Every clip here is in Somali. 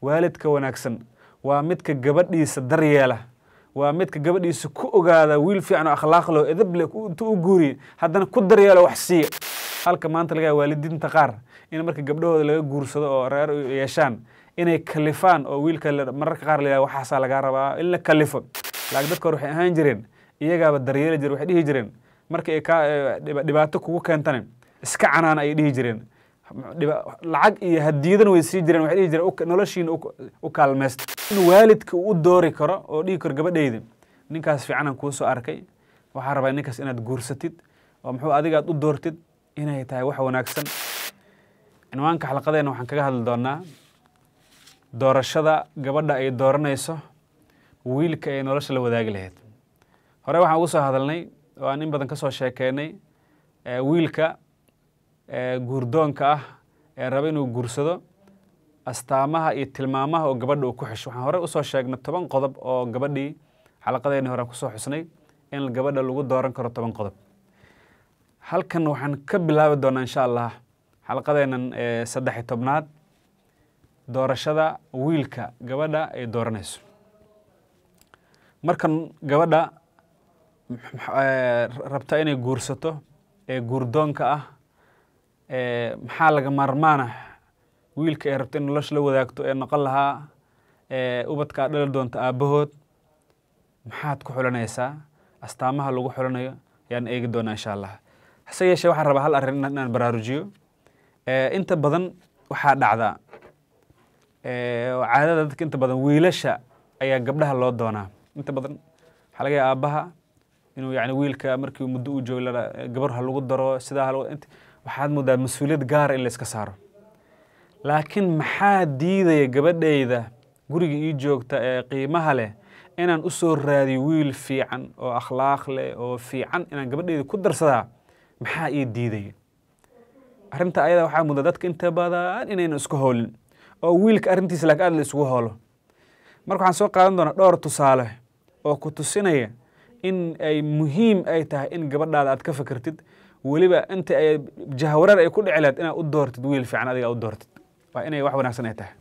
waalidka wanaagsan waa midka gabadhiisa daryeela waa midka gabadhiisa ku ogaada wiil fiican oo akhlaaqloo edable inta u guuriye haddana ku daryeelo wax siiya halka maanta laga waalidiinta qaar in marka gabdhahooda laga guursado oo reer yeeshaan inay kalifaan oo wiilka mararka qaar la waxaasaa lagaa rabaa in la kalifo laakiin dadka hor waxay ahaan jireen iyagaaba daryeeli jire waxay dhihi jireen marka ay eh, dhibaato kugu keentane iska canaan ay dhihi jireen lacag iyo hadiyadan way sii jireen waxay dhihi jireen noloshiina u kaalmaystay in waalidka u doori karo oo dhihi karo gabadhayda ninkaas fiicanaan kuu soo arkay waxaa rabaa ninkaas inaad guursatid oo muxuu adigaad u doortid inay tahay wax wanaagsan cinwaanka xalqadeena waxaan kaga hadli doonaa doorashada gabadha ay dooranayso wiilka ay nolosha la wadaagi lahayd hore waxaan ugu soo hadalnay oo aan in badan ka soo sheekeynay wiilka guurdoonka ah ee raba inuu guursado astaamaha iyo tilmaamaha oo gabadha uu ku xesho waxaan horey usoo sheegnay toban qodob oo gabadhii xalaqadeeni hore aan kusoo xusnay in gabadha lagu dooran karo toban qodob halkan waxaan ka bilaabi doonaa insha allah xalaqadeenan saddex iyo tobnaad doorashada wiilka gabadha ay dooranayso markan gabadha rabta inay guursato ee guurdoonka ah Eh, maxaa laga maarmaana ah? wiilka ee rabta in nolosha la wadaagto ee noqon lahaa eh, ubadkaa dhali doonta aabbahood maxaad ku xulanaysaa astaamaha lagu xulanayo ayaan eegi doonaa insha allah hase yeeshee waxaan rabaa hal arrin inaan baraarujiyo eh, inta badan waxaa dhacdaa caadada dadka inta badan wiilasha ayaa gabdhaha loo doonaa inta badan waxaa laga yaaba aabbaha inuu yani wiilka markii muddo uu joogo gabar ha lagu daro sidaa ha lagu waxaad moodaa mas-uuliyad gaara in layska saaro laakiin maxaa diidaya gabadhayda guriga ii joogta ee qiimaha leh inaan u soo raadiyo wiil fiican oo akhlaaq leh oo fiican inaan gabadhayda ku darsadaa maxaa ii diidaya arrinta ayada waxaa mudaa dadka inta badan inayna isku howlin oo wiilka arrintiisa laakiin aad la isugu howlo marka waxaan soo qaadan doonaa dhowr tusaale oo ku tusinaya in ay muhiim ay tahay in gabadhaada aad ka fikirtid weliba inta ay jahwarar ay ku dhici lahayd inaad u doortid wiil fiican adiga u doortid waa inay wax wanaagsan ay tahay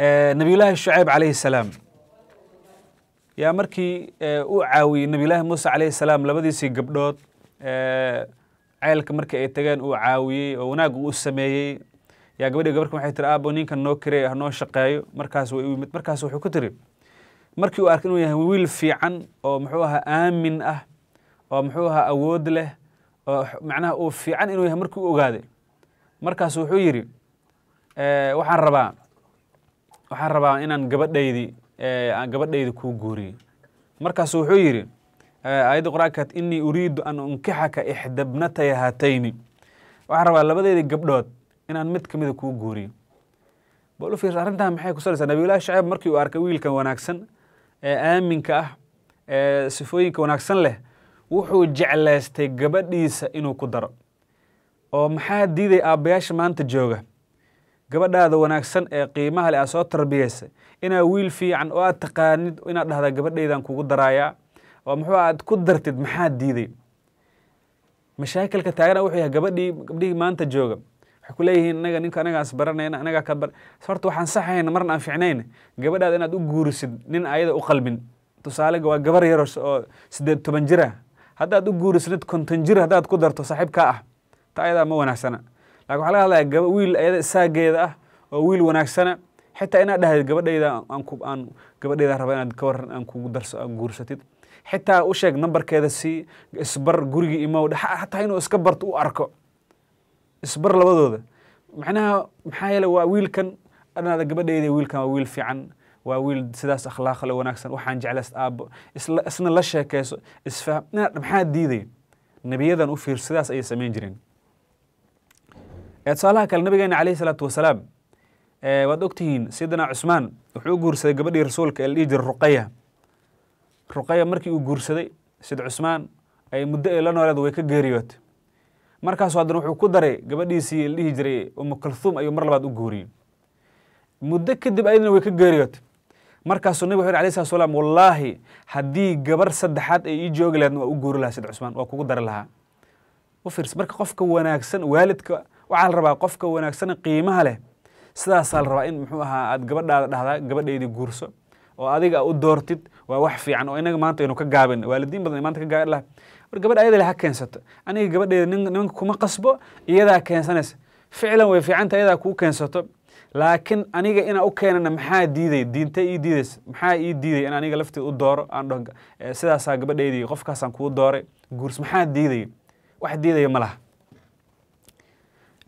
eh, nabiyullaahi shucayb calayhi salaam yaa markii eh, u caawiyey nabiyullaahi muuse calayhi salaam labadiisii gabdhood eh, ceelka markii ay tageen uu caawiyey oo wanaag uu sameeyey yaa gabadhii gabarka waxay tiri aabo ninkan noo kirey ha noo shaqeeyo markaas way u yimid markaas wuxuu ku tiri markii uu arkay inuu yahay wiil fiican oo muxuu ahaa aamin ah oo muxuu ahaa awood leh oo macnaha uu fiican inuu yahay markii u ogaaday markaasu wuxuu yidhi waxaan rabaa waxaan rabaa inaan gabadhaydi aan gabadhayda kuu guuriyo markaasu wuxuu yidhi aayadda qur-aankaad inii uriidu an unkixaka ixdabnataya hatayni waxaan rabaa labadeedii gabdhood inaan mid ka mida kuu guuriyo bal u fiirsa arrintan maxay ku salaysaa nabiyullahi shaceeb markii uu arkay wiilkan wanaagsan ee aaminka ah ee sifooyinka wanaagsan leh wuxuu jeclaystay gabadhiisa inuu ku daro oo maxaa diiday aabbayaasha maanta jooga gabadhaada wanaagsan ee qiimaha leh aad soo tarbiyeysa inaa wiil fiican oo aad taqaanid inaad dhahda gabadhaydan kugu daraayaa oo muxuu aad ku dartid maxaa diiday mashaakilka taagana wuxuu yahay gabadhii gabdhihii maanta jooga waxay ku leeyihiin inaga ninka anagaas baranayna anagaa ka bar horta waxaan saxayna marna aan fiicnayna gabadhaada inaad u guurisid nin ayada u qalbin tusaale waa gabar yar oo sideed toban jir ah haddaad u guurisnid konton jir haddaad ku darto saaxiibkaa ah ta ayadaa ma wanaagsana lakin waxaa laga hadlaya gaba wiil ayada saageeda ah oo wiil wanaagsana xitaa inaad dhahday gabadhayda aan gabadhayda raba inaad ka aan kugu darso aan guursatid xitaa u sheeg nambarkeeda si isbar gurigii imow hataa inuu iska barto u arko isbar labadooda macnaha maxaa yeele waa wiilkan anaada gabadhayda wiilkan waa wiil fiican waa wiil sidaas akhlaaqle wanaagsan waxaan jeclays aabbo isna la sheekeyso isfaham maxaa diidaya nebiyadan u fiir sidaas ayay samayn jireen tusaalaha kale nabigeena caleyhi salaatu wasalaam waad ogtihiin sayidina cusmaan wuxuu guursaday gabadhii rasuulka ee la dhihi jira ruqaya ruqaya markii uu guursaday sayid cusmaan ay muddo ay la nooleed way ka geeriyootay markaasu haddana wuxuu ku daray gabadhiisii la dhihi jiray umu ayuu mar labaad u guuriyey muddo kadib ayadana way ka geeriyootay markaasuu nabig wuxu yiri alay slat slaam wallaahi haddii gabar saddexaad ay ii joogi lahaydna waa u guuri lahaa sayd cusmaan waa kugu dari lahaa u fiirsa marka qofka wanaagsan waalidka waxaa la rabaa qofka wanaagsan qiimaha leh sidaasaa la rabaa in muxuu ahaa aad gabadhaada dhahdaa gabadhaydii guurso oo adiga u doortid waa wax fiican oo inaga maanta aynu ka gaabin waalidiin badan maanta ka gaabin laha war gabadh ayadale ha keensato aniga gabadheyda nimanka kuma qasbo iyadaa keensanaysa ficlan way fiicanta iyadaa kuu keensato laakiin aniga inaan u keenana maxaa diiday diinta ii diidays maxaa ii diiday in aniga lafteed u dooro aandho eh, sidaasaa gabadhaydi qofkaasaan kuu dooray guurs maxaa diidaya wax diidaya ma laha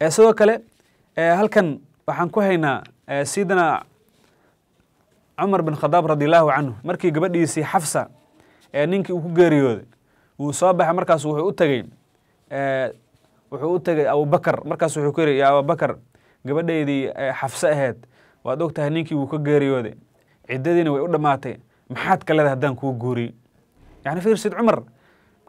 eh, sidoo kale eh, halkan waxaan ku haynaa sidana cumar bin khadaab radi allahu canhu markii gabadhiisii xafsa ee ninkii uu ku geeriyooday wuu soo baxay markaas wuxuu u tagay wuxuu u tagay abubakar markaas wuxuu ku yidhi ya abubakar gabadhaydii eh, xafse ahayd waad ogtahay ninkii wuu ka geeriyooday ciddadiina way u dhammaatay maxaad ka leedahay haddaan kuu guuriy yacni fiirsid cumar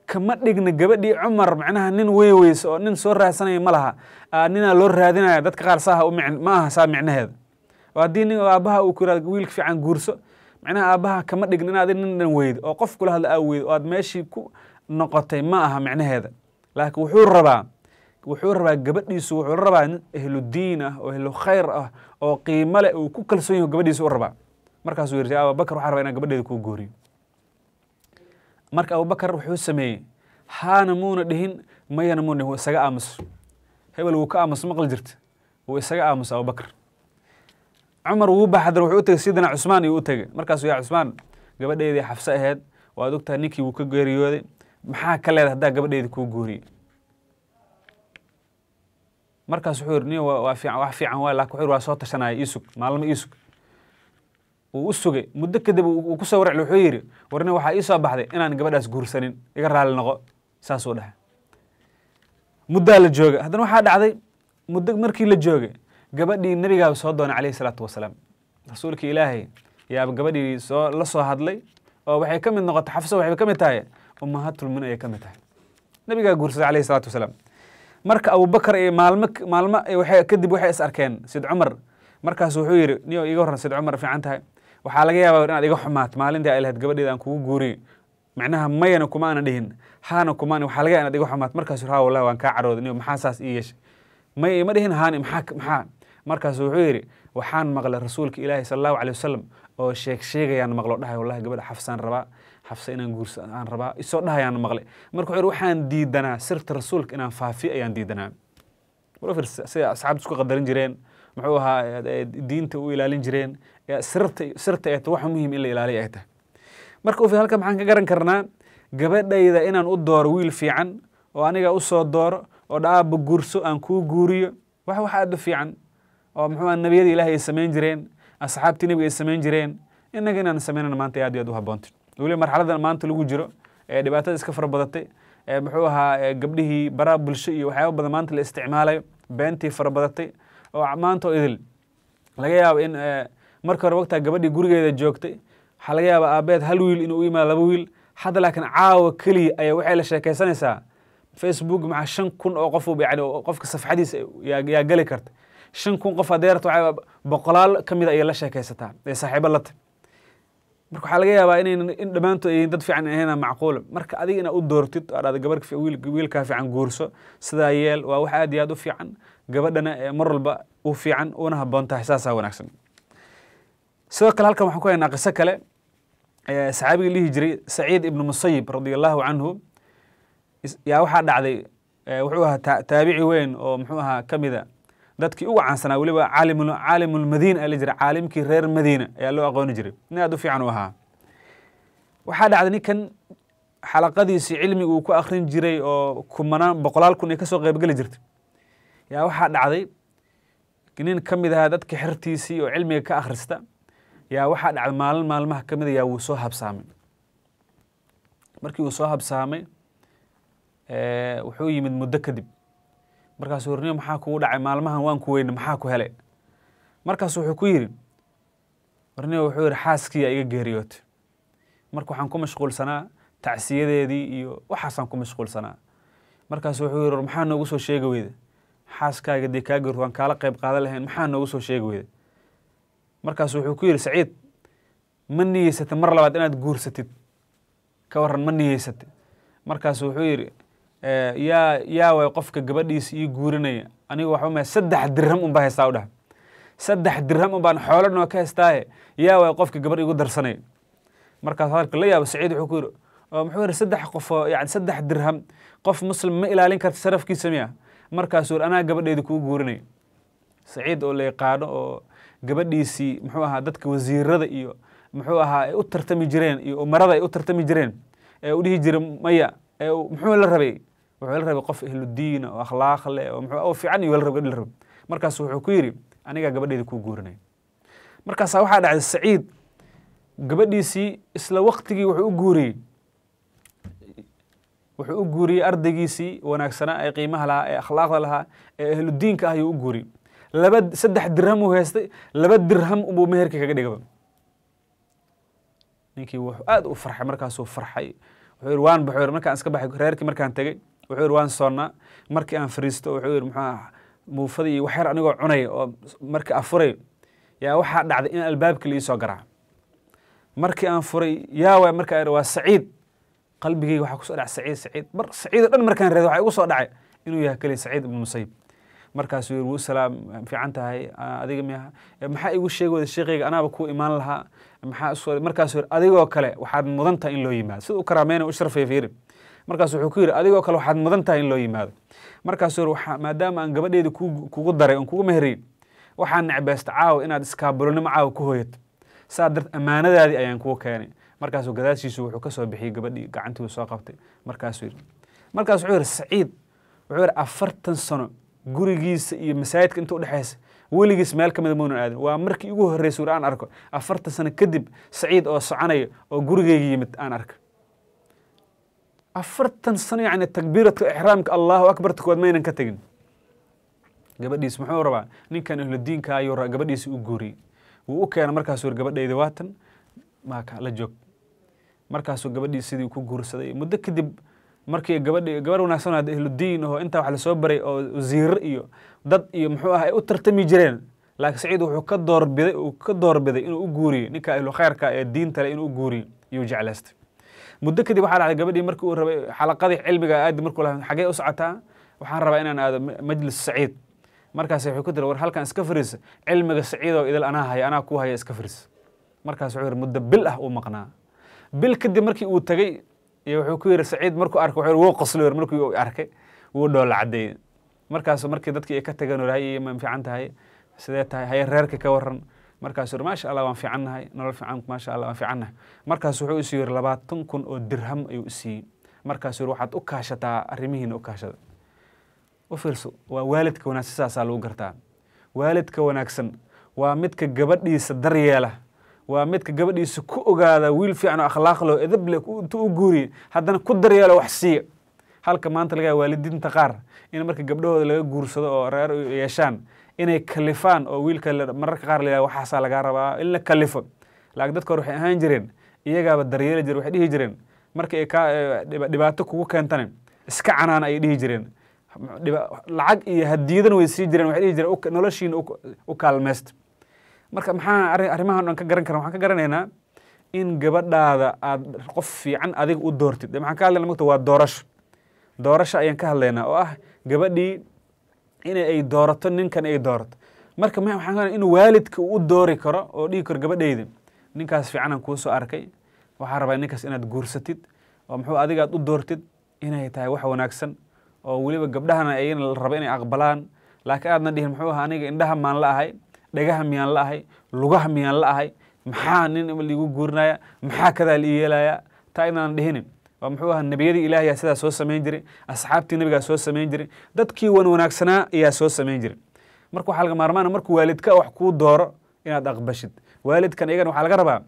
kama dhigna gabadhii cumar macnaha nin weyn oo nin soo raadsanaya ma laha ah, ninaa loo raadinaya dadka qaar saaha ma aha saa micnaheeda oo haddii nin aabbaha uu ku yirahdo wiilka fiican guurso macnaha aabbaha kama dhigna inaad nin dhan weyd oo qof kula hadla aa weyd oo aad meeshii ku noqotay ma aha micnaheeda laakiin wuxuu rabaa wuxuu rabaa gabadhiisu wuxuu rabaa nin ehlu diin ah oo ehlu khayr ah oo qiimo leh uu ku kalsoon yaho gabadhiisa u rabaa markaasuu yidhi abubakar waxaa rabaa inaan gabadheeda kuu gooriyo marka abubakar wuxuu sameeyey haana muuna dhihin mayana muuna dhihin wuu isaga aamuso hebel wuu ka aamuso maqli jirta wuu isaga aamuso abubakar cumar wuu baxadan wuxuu u tegey sidina cusmaan iyuu u tegey markaasuu yaa cusmaan gabadheedii xafso aheyd waad ogtahay ninkii wuu ka geeriyooday maxaa ka leedahay haddaa gabadheedii kuu gooriyey markaas wuxuu yiri nin waa fiican wax fiican waa laakiin waa soo tashanaya iisug maalmo iisug wuu u sugay muddo kadib uu ku soo warcli wuxuu yidhi warni waxaa ii baxday inaan gabadhaas guursanin iga raali noqo saasuu dhahay muddaa la joogay haddana waxaa dhacday muddo markii la joogay gabadhii nebigaaba soo doonay calayhi salaatu wasalaam rasuulkii ilaahay yaaba gabadhii soo la soo hadlay oo waxay ka mid noqotay xafso waxay ka mid tahay ummahaatulmin ayay ka mid tahay nebigaa guursaday calayhi salaatu wasalaam marka abubakar maalm maalmo kadib waxay is arkeen sid cumar markaas wuxuu yidhi niyo iga horran sid cumar fiican tahay waxaa laga yaaba inaad iga xumaat maalintii ay lahayd gabadheeda kugu guuriyo macnaha mayana kuma dhihin haana kumaan waxaa laga yaaba inaad iga xumaat markaas haa wallahi waan kaa carooday niyo maxaa saas ii yeeshay may ima dhihin haani maxaa maxaa markaasu wuxuu yidhi waxaan maqlay rasuulka ilaahi sala allahu calay wasalam oo sheeg sheegayaan maqlo dhahay wallahi gabadha xafsaan rabaa xabse inaan guursa aan rabaa isoo dhahayaan maqle marka wuxuu waxaan diidanaa sirta rasuulka inaan faafiyo ayaan diidanaa sida asxaabta isku qadarin jireen muxuu ahaa diinta u ilaalin jireen sirta sirta wax muhiim in la ilaaliya ay tahay marka ufir halkan maxaan ka garan karnaa gabadhayda inaan u dooro wiil fiican oo aniga usoo dooro oo dhaaba guurso aan kuu guuriyo wax wax aada u fiican oo muxuu aha nebiyada ilaahay ay samayn jireen asxaabtii nebiga ay samayn jireen innaga inaan samaynana maanta aad iyo aad u habboonta weliba marxaladan maanta lagu jiro ee dhibaatada iska farabadatay badatay ee muxuu ahaa gabdhihii baraa bulsho iyo waxyaaba badan maanta la isticmaalayo beentii fara badatay oo maanta oo idil laga yaabo in marka hore wagtaa gabadhii gurigeeda joogtay waxaa laga yaaba aabeed hal wiil inuu u yimaado laba wiil hadda laakiin caawa keliya ayaa waxay la sheekaysanaysaa facebook maxaa shan kun oo qof yani qofka safxadiisa yaa geli karta shan kun qof haddee rabta boqolaal ka mida ah ayay la sheekaysataa ee saaxiibo la tahy marka waxaa laga yaabaa in dhammaantood ay dad fiican ahayn macquula marka adiga inaad u doortid o adhaada gabar wiilkaa fiican guurso sidaa yeel waa wax aad iyo aad u fiican gabadhana mar walba u fiican una haboon tahay saasaa wanaagsan sidoo kale halkan waxaan ku haynaa qiso kale saxaabigii lihi jiray saciid ibnu musayib radia allahu canhu yaa waxaa dhacday wuxuu ahaa taabici weyn oo muxuu ahaa ka mida dadkii ugu caansanaa weliba caalimulmadiina ayaa la jira caalimkii reer madiina ayaa loo aqooni jiray nin aad u fiican u ahaa waxaa dhacday ninkan xalaqadiisii cilmiga uu ku akhrin jiray oo kumanaan boqolaal kun ay kasoo qaybgeli jirtay yaa waxaa dhacday nin ka mid ahaa dadka xertiisii oo cilmiga ka akhrista yaa waxaa dhacday maalin maalmaha ka mid a yaa wuu soo habsaamay markii uu soo habsaamay wuxuu yimid muddo kadib markaas warniyo maxaa kugu dhacay maalmahan waan ku weyne maxaa ku hele markaas wuxuu ku yidhi warniyo wuxuu yidhi xaaskiiya iga geeriyootay marka waxaan ku mashquulsanaa tacsiyadeedii iyo waxaasaan ku mashquulsanaa markaas wuxuu yidhi war maxaa noogu soo sheegi weyda xaaskaaga dee kaa geerto waan kaala qayb qaadan lahayn maxaa noogu soo sheegi weyda markaas wuxuu ku yidhi saciid ma niyeysatid mar labaad inaad guursatid ka warran ma niyeysatid markaas wuxuu yidhi Eh, yaa yaa way qofka gabadhiisa ii guurinaya aniga waxaa ma saddex dirham unbaa haystaa u dhahay saddex dirham un xoolo noo ka haystaaye yaa way qofka gabadh igu darsanaya markaas hadalka la yaabo saciid wuxuu ku yidhi oo oh, muxuu yidhi saddex qof oo saddex dirham qof muslim ma ilaalin karta sarafkiisa miya markaasuu yidhi anaa gabadheeda kugu guurinaya saciid oo la oo gabadhiisii muxuu ahaa dadka wasiirada iyo muxuu ahaa ay u tartami jireen iyo umarada ay u tartami jireen ee u dhihi jiray maya ee muxuu la rabay wuxuu la rabay qof ahludiin oo akhlaaq leh oo mxuu fiican iyo rab gabdhi la rabay markaas wuxuu ku yidhi anigaa gabadheeda kuu guurinaya markaasaa waxaa dhacday saciid gabadhiisii isla waktigii wuxuu u guuriyey wuxuu u guuriyey ardaygiisii wanaagsanaa ee qiimaha lahaa ee akhlaaqda lahaa ee ahludiinka ah ayuu u guuriyey laba saddex dirham uu haystay laba dirham ubuu meherkii kaga dhigaba ninkii wuxuu aad u farxay markaasuu farxay wuxuu yidhi waan baxo markaan iska baxay reerkii markaan tegey wuxuu yidhi waan soonaa markii aan fariisto wuxuu yidhi muxuu ah muufadii wax yar anigoo cunay oo markii aan furay yaa waxaa dhacday in albaabka liisoo garaaco markii aan furay yaa markaa yidhi waa saciid qalbigayga waxaa kusoo dhacay saciid saciid mar saciidoo dhan markaan reeday waxaa igu soo dhacay inuu yahay keliya saciid ibnu musayib markaasuu yidhi wuu salaam fiican tahay adiga miyaha e, maxaa igu sheegi wada sheekayga anaaba kuu imaan lahaa maxaa markaasuu yidhi adigoo kale waxaad mudan tahay in loo yimaado sida u u sharfaya fiiri markaas wuxuu ku yidhi adigoo kale waxaad mudan tahay in loo yimaado markaasuu yidhi maadaama aan gabadheeda kugu daray oon kugu meheriyey waxaan necbaysta caawa inaad iskaabalonimo caawa ku hooyato saa dart ammaanadaadii ayaan kugu keenay markaasuu gadaashiisu wuxuu ka soo bixiyey gabadhii gacantiibu soo qabtay markaasuu yidhi markaas wuxuu yidhi saciid wuxuu yidhi afartan sano gurigiisa iyo masaajidka inta udhexaysa weligiis meel ka mida mawnan aadan waa markii ugu horreysay aan arko afartan sano kadib saciid oo soconaya oo gurigeygii yimid aan arka afartan sano yacni takbiirata ixraamka allahu akbarta kood maynan ka tegin gabadhiis muxuu rabaa ninkan ahludiinka ayuu rabaa gabadhiisa u guuriyey wuu u keena markaasuu yir gabadhayda waatan maaka la joog markaasuu gabadhiis sidii ku guursaday muddo kadib markii gabadhi gabarh wanaagsan had ahludiin oo intaa wax lasoo baray oo ziirar iyo dad iyo muxuu ah u tartami jireen laakiin saciid wuxuu ka doorbiday uu ka doorbiday inuu u guuriyo ninka ahlu khayrka ee diinta le inuu u guuriyo yuu jeclaystay muddo kadib waxaa dhacday gabadhii markii uu rabay xalaqadii cilmiga aad markuu lahaa xagee u socotaa waxaan rabaa inaan aado majlis saciid markaas wuxuu ku tiri war halkan iska fariisa cilmiga saciidoo idil anaa haya anaa kuu haya iska fariis markaas wuxuu yidhi muddo bil ah uu maqnaa bil kadib markii uu tegey iyo wuxuu ku yidhi saciid markuu arkay wuxuu yidhi wuu qoslo yidhi markii arkay wuu dhoola caddeeyey markaas markii dadkii ay ka tageen war hay ma fiican tahay sidee tahay haye reerka ka warran markaas maasha alla waan fiicannahay nolol fiican maasha alla waan fiicannahay markaas wuxuu isu yiri labaatan kun oo dirham ayuu isiiyey markaas yiri waxaad u kaashataa arrimihiina u kaashada u fiirso waa waalidka wanaagsan saasaa lagu gartaa waalidka wanaagsan waa midka gabadhiisa daryeela waa midka gabadhiisa ku ogaada wiil fiican oo akhlaaq loo edab leh u guuriye haddana ku daryeelo wax siiya halka maanta laga waalidiinta qaar in marka gabdhahooda laga guursado oo reer yeeshaan inay kalifaan oo wiilka mararka qaar layihaha waxaasaa lagaa rabaa in la kalifo laakiin dadka hor waxay ahaan jireen iyagaaba daryeeli jire waxay dhihi jireen marka ay eh, dhibaato kugu keentane iska canaan ayay dhihi jireen lacag iyo hadiyadan way sii jireen waxay dhihi jireen noloshiina u kaalmeysta marka maxaa arrimahan aan ka garan karan waxaan ka garanaynaa in gabadhaada aad qof fiican adiga u doortid de maxaan ka hadlayna magta waa doorasho doorasho ayaan ka hadlaynaa oo ah gabadhii in ay doorato ninkan ay doorato marka inuu waalidka u doori karo oo dhigi karo gabadheyda ninkaas fiicanan kuusoo arkay waxaa rabaa ninkaas inaad guursatid oo muxuu adigaad u doortid inay tahay wax wanaagsan oo weliba gabdhahana ayagana raba inay aqbalaan laakiin aadna dhihin muxuu aha aniga indhaha maan la ahay dhegaha miyaan la ahay lugaha miyaan la ahay maxaa nin liigu guurinaya maxaa kadaa la taa inaan dhihinin oo muxuu ahaa nebiyadii ilaah ayaa sidaa soo samayn jiray asxaabtii nebigaa soo samayn jiray dadkii wan wanaagsanaa ayaa soo samayn jiray marka waxaa laga maarmaana markuu waalidka wax kuu dooro inaad aqbashid waalidkan iyagana waxaa laga rabaa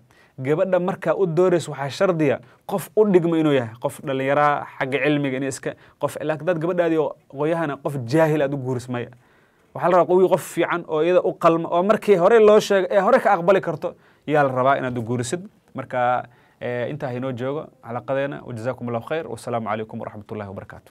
gabadha markaa u dooraysa waxaa shardiya qof u dhigma inuu yahay qof dhallinyaraha xagga cilmiga in iska qof laakiin dad gabadhaadii qoyahana qof jaahil aad u guuris maya waxaa la rabaa qowii qof fiican oo iyada u qalma oo markii hore loo sheegay ee hore ka aqbali karto yaa la rabaa inaad u guurisid marka إيه، انتهينا جوجا على قضينا وجزاكم الله خير والسلام عليكم ورحمه الله وبركاته